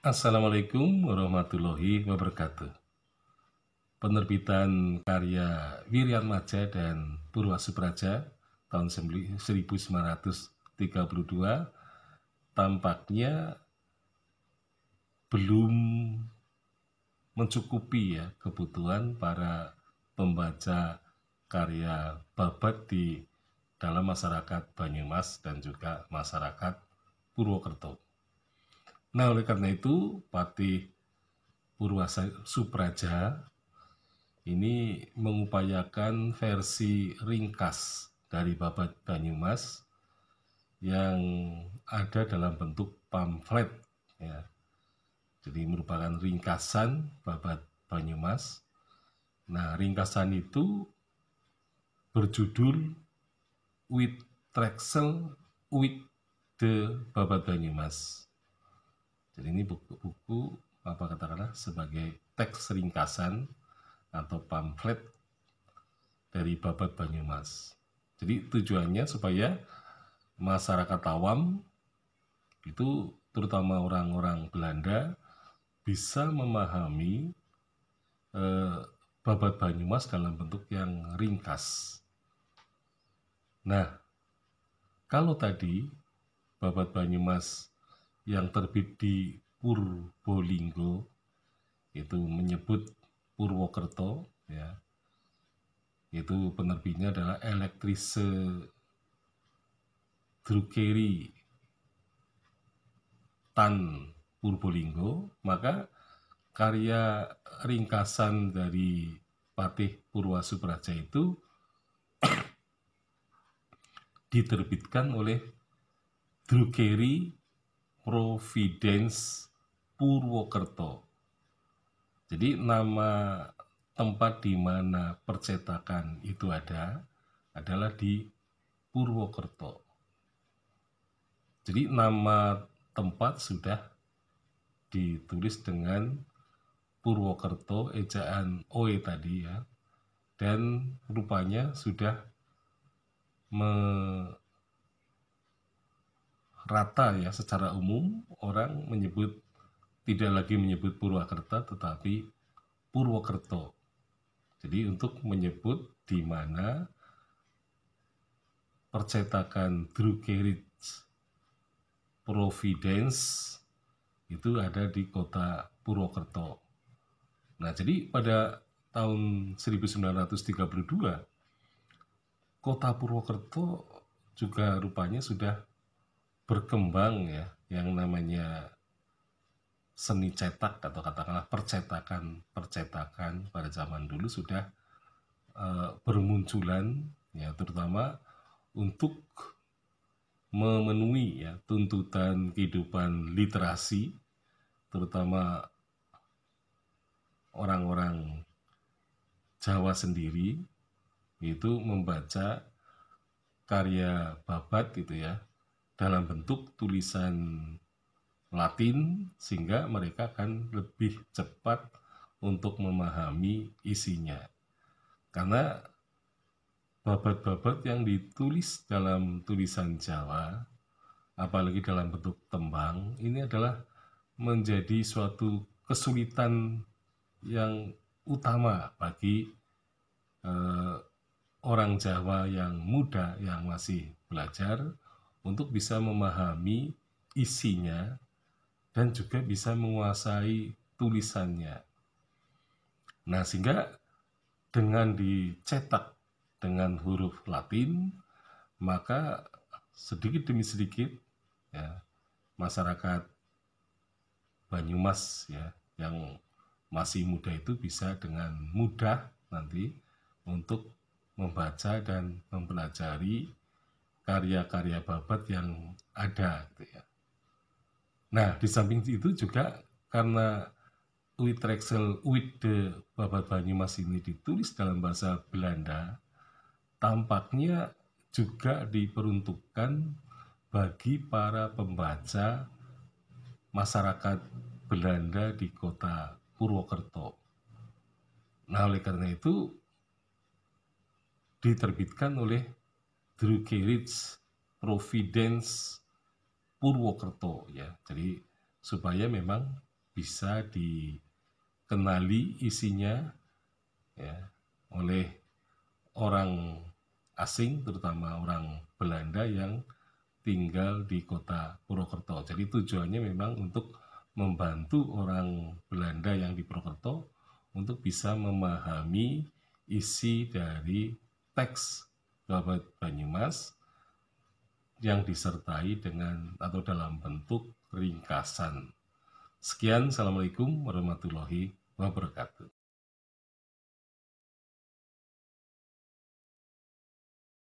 Assalamualaikum warahmatullahi wabarakatuh. Penerbitan karya Maja dan Supraja tahun 1932 tampaknya belum mencukupi ya kebutuhan para pembaca karya babat di dalam masyarakat Banyumas dan juga masyarakat Purwokerto. Nah oleh karena itu Patih Purwasa Supraja ini mengupayakan versi ringkas dari Babat Banyumas yang ada dalam bentuk pamflet ya. Jadi merupakan ringkasan Babat Banyumas. Nah, ringkasan itu berjudul With Trexel with the Babat Banyumas. Jadi ini buku-buku apa katakanlah sebagai teks ringkasan atau pamflet dari Babat Banyumas. Jadi tujuannya supaya masyarakat awam itu terutama orang-orang Belanda bisa memahami eh, Babat Banyumas dalam bentuk yang ringkas. Nah, kalau tadi Babat Banyumas yang terbit di Purbolinggo itu menyebut Purwokerto ya itu penerbitnya adalah Elektrise Drukeri Tan Purbolinggo maka karya ringkasan dari Patih Purwasupraja Praja itu diterbitkan oleh Drukeri Providence Purwokerto. Jadi nama tempat di mana percetakan itu ada adalah di Purwokerto. Jadi nama tempat sudah ditulis dengan Purwokerto ejaan OE tadi ya. Dan rupanya sudah rata ya secara umum orang menyebut tidak lagi menyebut Purwakarta tetapi Purwokerto. Jadi untuk menyebut di mana percetakan Drukerits Providence itu ada di kota Purwokerto. Nah, jadi pada tahun 1932 kota Purwokerto juga rupanya sudah berkembang ya yang namanya seni cetak atau katakanlah percetakan percetakan pada zaman dulu sudah e, bermunculan ya terutama untuk memenuhi ya tuntutan kehidupan literasi terutama orang-orang Jawa sendiri itu membaca karya babat gitu ya dalam bentuk tulisan Latin sehingga mereka akan lebih cepat untuk memahami isinya. Karena babat-babat yang ditulis dalam tulisan Jawa, apalagi dalam bentuk tembang, ini adalah menjadi suatu kesulitan yang utama bagi eh, orang Jawa yang muda yang masih belajar untuk bisa memahami isinya dan juga bisa menguasai tulisannya. Nah, sehingga dengan dicetak dengan huruf Latin, maka sedikit demi sedikit ya masyarakat Banyumas ya yang masih muda itu bisa dengan mudah nanti untuk membaca dan mempelajari karya-karya babat yang ada gitu ya. Nah, di samping itu juga karena Uit Rexel Uit de Babat Banyumas ini ditulis dalam bahasa Belanda, tampaknya juga diperuntukkan bagi para pembaca masyarakat Belanda di kota Purwokerto. Nah, oleh karena itu diterbitkan oleh Drew Providence, Purwokerto ya. Jadi supaya memang bisa dikenali isinya ya oleh orang asing terutama orang Belanda yang tinggal di kota Purwokerto. Jadi tujuannya memang untuk membantu orang Belanda yang di Purwokerto untuk bisa memahami isi dari teks Kabupaten Banyumas yang disertai dengan atau dalam bentuk ringkasan. Sekian, Assalamualaikum warahmatullahi wabarakatuh.